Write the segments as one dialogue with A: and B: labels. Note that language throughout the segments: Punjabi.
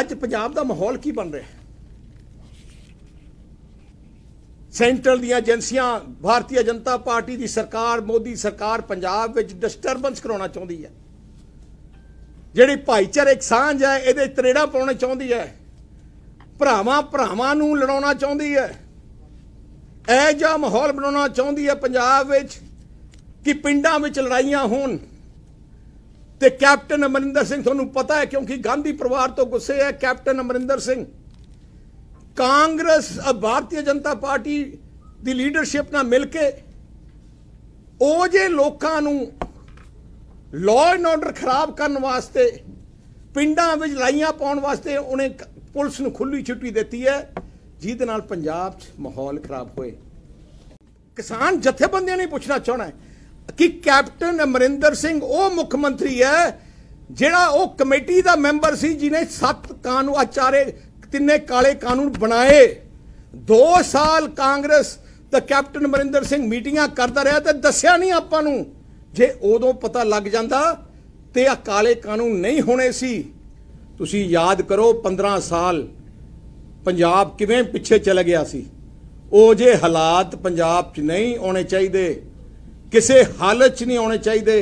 A: ਅੱਜ ਪੰਜਾਬ ਦਾ ਮਾਹੌਲ ਕੀ ਬਣ ਰਿਹਾ ਹੈ ਸੈਂਟਰਲ ਦੀਆਂ ਏਜੰਸੀਆਂ ਭਾਰਤੀ ਜਨਤਾ ਪਾਰਟੀ ਦੀ ਸਰਕਾਰ ਮੋਦੀ ਸਰਕਾਰ ਪੰਜਾਬ ਵਿੱਚ ਡਿਸਟਰਬੈਂਸ ਕਰਾਉਣਾ ਚਾਹੁੰਦੀ ਹੈ ਜਿਹੜੀ ਭਾਈਚਾਰਕ ਸਾਂਝ ਹੈ ਇਹਦੇ ਤਰੇੜਾ ਪਾਉਣਾ ਚਾਹੁੰਦੀ ਹੈ ਭਰਾਵਾਂ ਭਰਾਵਾਂ ਨੂੰ ਲੜਾਉਣਾ ਚਾਹੁੰਦੀ ਹੈ ਇਹ ਜਿਹਾ ਮਾਹੌਲ ਬਣਾਉਣਾ ਚਾਹੁੰਦੀ ਹੈ ਪੰਜਾਬ ਵਿੱਚ ਕਿ ਪਿੰਡਾਂ ਵਿੱਚ ਲੜਾਈਆਂ ਹੋਣ ਤੇ ਕੈਪਟਨ ਅਮਰਿੰਦਰ ਸਿੰਘ ਤੁਹਾਨੂੰ ਪਤਾ ਹੈ ਕਿਉਂਕਿ ਗਾਂਧੀ ਪਰਿਵਾਰ ਤੋਂ ਗੁੱਸੇ ਹੈ ਕੈਪਟਨ ਅਮਰਿੰਦਰ ਸਿੰਘ ਕਾਂਗਰਸ ਭਾਰਤੀ ਜਨਤਾ ਪਾਰਟੀ ਦੀ ਲੀਡਰਸ਼ਿਪ ਨਾਲ ਮਿਲ ਕੇ ਉਹ ਜੇ ਲੋਕਾਂ ਨੂੰ ਲਾਅ ਐਂਡ ਆਰਡਰ ਖਰਾਬ ਕਰਨ ਵਾਸਤੇ ਪਿੰਡਾਂ ਵਿੱਚ ਲਾਈਆਂ ਪਾਉਣ ਵਾਸਤੇ ਉਹਨੇ ਪੁਲਿਸ ਨੂੰ ਖੁੱਲੀ ਛੁੱਟੀ ਦਿੱਤੀ ਹੈ ਜਿਹਦੇ ਨਾਲ ਪੰਜਾਬ 'ਚ ਮਾਹੌਲ ਖਰਾਬ ਹੋਏ ਕਿਸਾਨ ਜਥੇਬੰਦੀਆਂ ਨੇ ਪੁੱਛਣਾ ਚਾਹਣਾ ਹੈ ਕਿ ਕੈਪਟਨ ਅਮਰਿੰਦਰ ਸਿੰਘ ਉਹ ਮੁੱਖ ਮੰਤਰੀ ਹੈ ਜਿਹੜਾ ਉਹ ਕਮੇਟੀ ਦਾ ਮੈਂਬਰ ਸੀ ਜਿਨੇ ਸੱਤ ਕਾਨੂੰਨ ਆਚਾਰੇ ਤਿੰਨੇ ਕਾਲੇ ਕਾਨੂੰਨ ਬਣਾਏ 2 ਸਾਲ ਕਾਂਗਰਸ ਤੇ ਕੈਪਟਨ ਅਮਰਿੰਦਰ ਸਿੰਘ ਮੀਟਿੰਗਾਂ ਕਰਦਾ ਰਿਹਾ ਤੇ ਦੱਸਿਆ ਨਹੀਂ ਆਪਾਂ ਨੂੰ ਜੇ ਉਦੋਂ ਪਤਾ ਲੱਗ ਜਾਂਦਾ ਤੇ ਆ ਕਾਲੇ ਕਾਨੂੰਨ ਨਹੀਂ ਹੋਣੇ ਸੀ ਤੁਸੀਂ ਯਾਦ ਕਰੋ 15 ਸਾਲ ਪੰਜਾਬ ਕਿਵੇਂ ਪਿੱਛੇ ਚਲਾ ਗਿਆ ਸੀ ਉਹ ਜੇ ਹਾਲਾਤ ਪੰਜਾਬ 'ਚ ਨਹੀਂ ਆਉਣੇ ਚਾਹੀਦੇ ਕਿਸੇ ਹਾਲਤ 'ਚ ਨਹੀਂ ਆਉਣੇ ਚਾਹੀਦੇ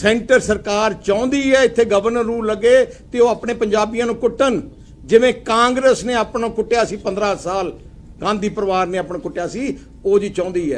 A: ਸੈਂਟਰ ਸਰਕਾਰ ਚਾਹੁੰਦੀ ਹੈ ਇੱਥੇ ਗਵਰਨਰ ਰੂਲ ਲੱਗੇ ਤੇ ਉਹ ਆਪਣੇ ਪੰਜਾਬੀਆਂ ਨੂੰ ਕੁੱਟਣ ਜਿਵੇਂ ਕਾਂਗਰਸ ਨੇ ਆਪਣਾ ਕੁੱਟਿਆ ਸੀ 15 ਸਾਲ ਗਾਂਧੀ ਪਰਿਵਾਰ ਨੇ ਆਪਣਾ ਕੁੱਟਿਆ ਸੀ ਉਹ ਜੀ ਚਾਹੁੰਦੀ ਹੈ